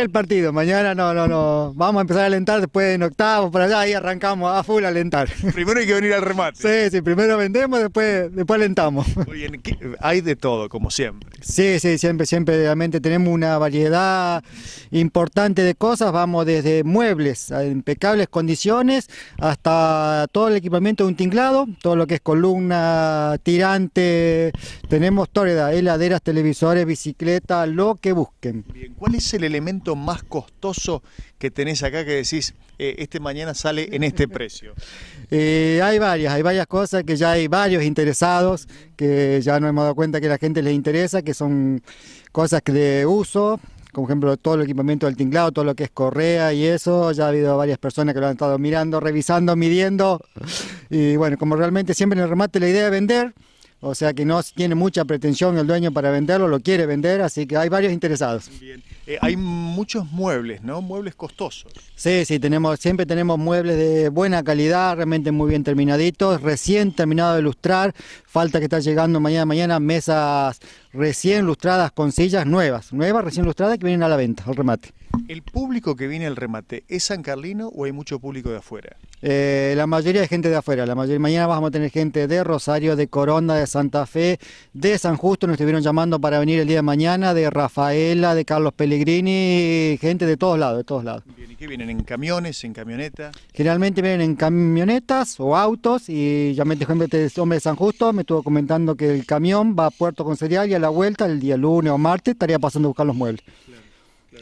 el partido, mañana no, no, no. Vamos a empezar a alentar después en octavo, por allá, ahí arrancamos a full a alentar. Primero hay que venir al remate. Sí, sí, primero vendemos, después, después alentamos. hay de todo, como siempre. Sí, sí, siempre, siempre realmente tenemos una variedad importante de cosas. Vamos desde muebles a impecables condiciones hasta todo el equipamiento de un tinglado, todo lo que es columna, tirante, tenemos torreda, heladeras, televisores, bicicleta, lo que busquen. ¿cuál es el elemento? más costoso que tenés acá que decís, eh, este mañana sale en este precio? Eh, hay varias, hay varias cosas que ya hay varios interesados, que ya no hemos dado cuenta que a la gente les interesa, que son cosas que de uso, como ejemplo todo el equipamiento del tinglado, todo lo que es correa y eso, ya ha habido varias personas que lo han estado mirando, revisando, midiendo, y bueno, como realmente siempre en el remate la idea es vender, o sea que no tiene mucha pretensión el dueño para venderlo, lo quiere vender, así que hay varios interesados. Eh, hay muchos muebles, ¿no? Muebles costosos. Sí, sí, siempre tenemos muebles de buena calidad, realmente muy bien terminaditos, recién terminado de lustrar, falta que está llegando mañana, mañana, mesas recién lustradas con sillas nuevas, nuevas, recién lustradas que vienen a la venta, al remate. ¿El público que viene al remate es san carlino o hay mucho público de afuera? Eh, la mayoría de gente de afuera. La mayoría, mañana vamos a tener gente de Rosario, de Coronda, de Santa Fe, de San Justo, nos estuvieron llamando para venir el día de mañana, de Rafaela, de Carlos Pellegrini, gente de todos lados, de todos lados. ¿y qué vienen? ¿En camiones, en camionetas? Generalmente vienen en camionetas o autos y ya me dijo este hombre de San Justo, me estuvo comentando que el camión va a Puerto Concedial y a la vuelta el día lunes o martes estaría pasando a buscar los muebles.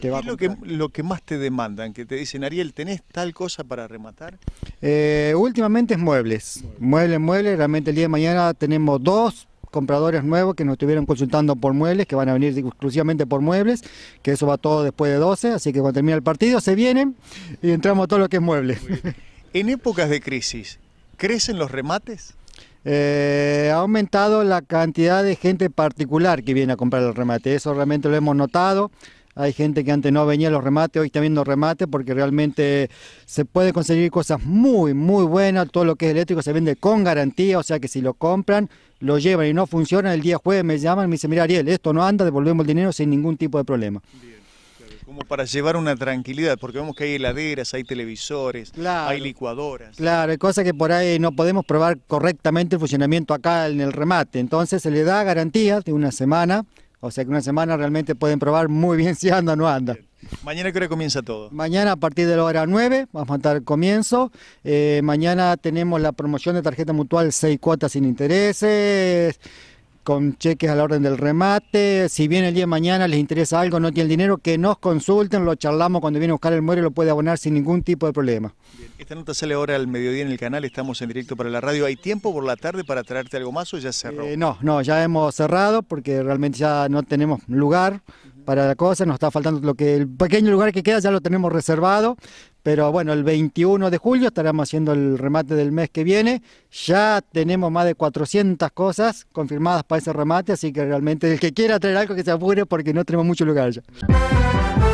¿Qué es lo que, lo que más te demandan? Que te dicen, Ariel, ¿tenés tal cosa para rematar? Eh, últimamente es muebles. Muebles, muebles. Realmente el día de mañana tenemos dos compradores nuevos que nos estuvieron consultando por muebles, que van a venir exclusivamente por muebles, que eso va todo después de 12, así que cuando termina el partido se vienen y entramos a todo lo que es muebles. En épocas de crisis, ¿crecen los remates? Eh, ha aumentado la cantidad de gente particular que viene a comprar el remate, eso realmente lo hemos notado. Hay gente que antes no venía a los remates, hoy está viendo remate porque realmente se puede conseguir cosas muy, muy buenas. Todo lo que es eléctrico se vende con garantía, o sea que si lo compran, lo llevan y no funciona, el día jueves me llaman y me dicen, mira Ariel, esto no anda, devolvemos el dinero sin ningún tipo de problema. Como para llevar una tranquilidad, porque vemos que hay heladeras, hay televisores, hay licuadoras. Claro, hay cosas que por ahí no podemos probar correctamente el funcionamiento acá en el remate. Entonces se le da garantía de una semana, o sea que una semana realmente pueden probar muy bien si anda o no anda. Mañana qué hora comienza todo. Mañana a partir de la hora 9 vamos a estar comienzo. Eh, mañana tenemos la promoción de tarjeta mutual, 6 cuotas sin intereses con cheques a la orden del remate. Si viene el día de mañana les interesa algo, no tienen dinero, que nos consulten, lo charlamos cuando viene a buscar el muere, lo puede abonar sin ningún tipo de problema. Bien. Esta nota sale ahora al mediodía en el canal, estamos en directo para la radio. ¿Hay tiempo por la tarde para traerte algo más o ya cerró? Eh, no, no, ya hemos cerrado porque realmente ya no tenemos lugar para la cosa, nos está faltando lo que el pequeño lugar que queda ya lo tenemos reservado pero bueno, el 21 de julio estaremos haciendo el remate del mes que viene. Ya tenemos más de 400 cosas confirmadas para ese remate, así que realmente el que quiera traer algo que se apure porque no tenemos mucho lugar ya.